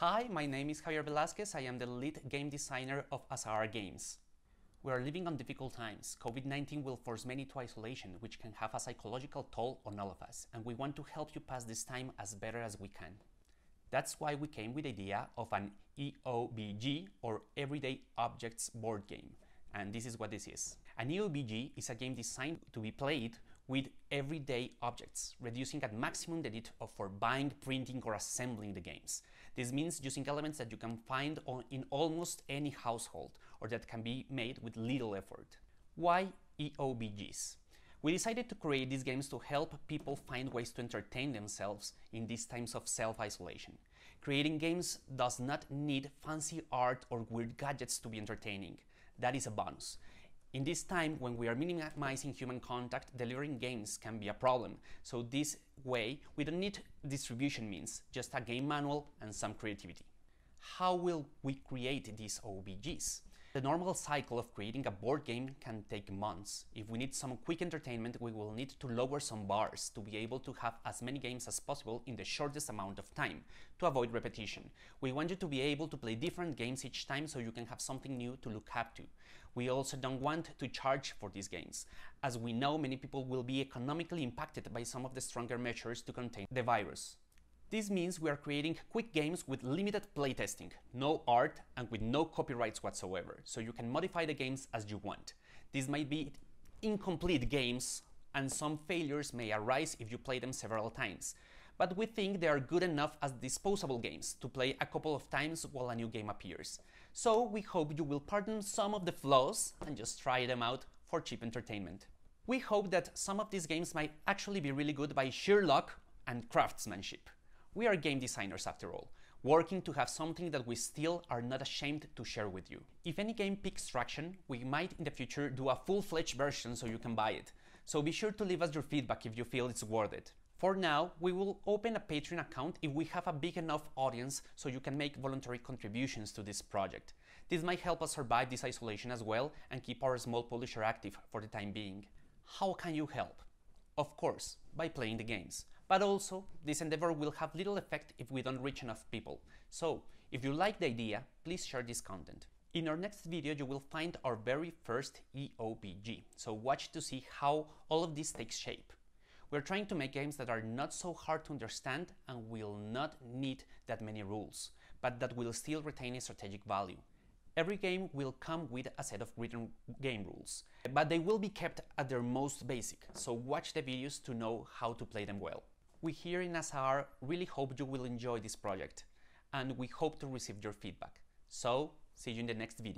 Hi, my name is Javier Velasquez. I am the lead game designer of Asahar Games. We are living on difficult times. COVID-19 will force many to isolation, which can have a psychological toll on all of us, and we want to help you pass this time as better as we can. That's why we came with the idea of an EOBG, or Everyday Objects board game, and this is what this is. An EOBG is a game designed to be played with everyday objects, reducing at maximum the need for buying, printing, or assembling the games. This means using elements that you can find on, in almost any household or that can be made with little effort. Why EOBGs? We decided to create these games to help people find ways to entertain themselves in these times of self-isolation. Creating games does not need fancy art or weird gadgets to be entertaining. That is a bonus. In this time, when we are minimizing human contact, delivering games can be a problem. So this way, we don't need distribution means, just a game manual and some creativity. How will we create these OBGs? The normal cycle of creating a board game can take months. If we need some quick entertainment, we will need to lower some bars to be able to have as many games as possible in the shortest amount of time, to avoid repetition. We want you to be able to play different games each time so you can have something new to look up to. We also don't want to charge for these games. As we know, many people will be economically impacted by some of the stronger measures to contain the virus. This means we are creating quick games with limited playtesting, no art, and with no copyrights whatsoever, so you can modify the games as you want. These might be incomplete games, and some failures may arise if you play them several times. But we think they are good enough as disposable games to play a couple of times while a new game appears. So we hope you will pardon some of the flaws and just try them out for cheap entertainment. We hope that some of these games might actually be really good by sheer luck and craftsmanship. We are game designers after all, working to have something that we still are not ashamed to share with you. If any game picks traction, we might in the future do a full-fledged version so you can buy it. So be sure to leave us your feedback if you feel it's worth it. For now, we will open a Patreon account if we have a big enough audience so you can make voluntary contributions to this project. This might help us survive this isolation as well and keep our small publisher active for the time being. How can you help? Of course, by playing the games. But also, this endeavor will have little effect if we don't reach enough people. So, if you like the idea, please share this content. In our next video, you will find our very first EOPG. so watch to see how all of this takes shape. We're trying to make games that are not so hard to understand and will not need that many rules, but that will still retain a strategic value. Every game will come with a set of written game rules, but they will be kept at their most basic, so watch the videos to know how to play them well. We here in ASAR really hope you will enjoy this project and we hope to receive your feedback. So, see you in the next video.